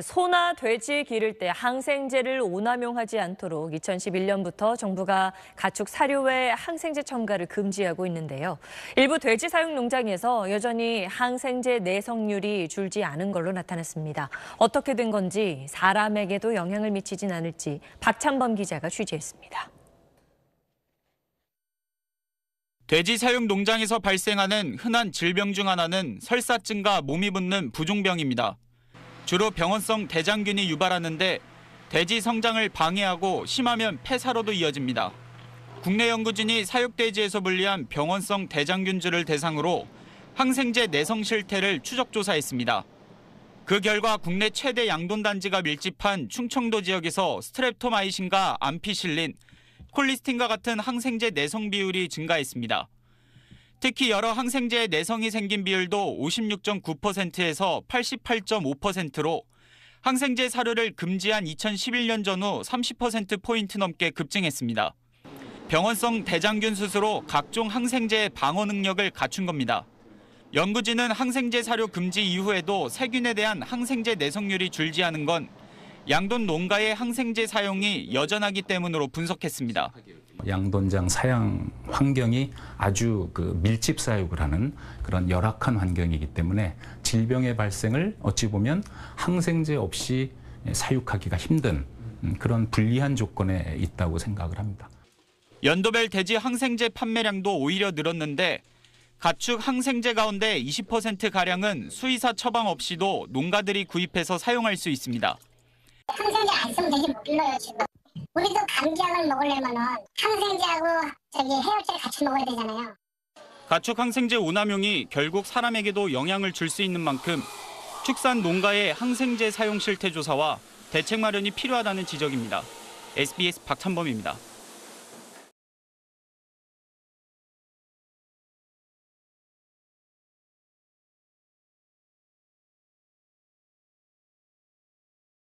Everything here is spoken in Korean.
소나 돼지 기를 때 항생제를 오남용하지 않도록 2011년부터 정부가 가축 사료에 항생제 첨가를 금지하고 있는데요. 일부 돼지 사육 농장에서 여전히 항생제 내성률이 줄지 않은 걸로 나타났습니다. 어떻게 된 건지 사람에게도 영향을 미치진 않을지 박찬범 기자가 취재했습니다. 돼지 사육 농장에서 발생하는 흔한 질병 중 하나는 설사증과 몸이 붓는 부종병입니다. 주로 병원성 대장균이 유발하는데 돼지 성장을 방해하고 심하면 폐사로도 이어집니다. 국내 연구진이 사육돼지에서 분리한 병원성 대장균주를 대상으로 항생제 내성 실태를 추적 조사했습니다. 그 결과 국내 최대 양돈단지가 밀집한 충청도 지역에서 스트랩토마이신과 암피실린, 콜리스틴과 같은 항생제 내성 비율이 증가했습니다. 특히 여러 항생제의 내성이 생긴 비율도 56.9%에서 88.5%로 항생제 사료를 금지한 2011년 전후 30%포인트 넘게 급증했습니다. 병원성 대장균 수술로 각종 항생제의 방어 능력을 갖춘 겁니다. 연구진은 항생제 사료 금지 이후에도 세균에 대한 항생제 내성률이 줄지 않은 건 양돈 농가의 항생제 사용이 여전하기 때문으로 분석했습니다. 양돈장 사양 환경이 아주 그 밀집 사육을 하는 그런 열악한 환경이기 때문에 질병의 발생을 어찌 보면 항생제 없이 사육하기가 힘든 음, 그런 불리한 조건에 있다고 생각을 합니다. 연도별 돼지 항생제 판매량도 오히려 늘었는데 가축 항생제 가운데 20%가량은 수의사 처방 없이도 농가들이 구입해서 사용할 수 있습니다. 항생제 안 쓰면 돼지 못 길러요, 지금. 우리도 감기약을 먹으려면 항생제하고 저기 해열제를 같이 먹어야 되잖아요. 가축 항생제 오남용이 결국 사람에게도 영향을 줄 수 있는 만큼 축산 농가의 항생제 사용 실태 조사와 대책 마련이 필요하다는 지적입니다. SBS 박찬범입니다.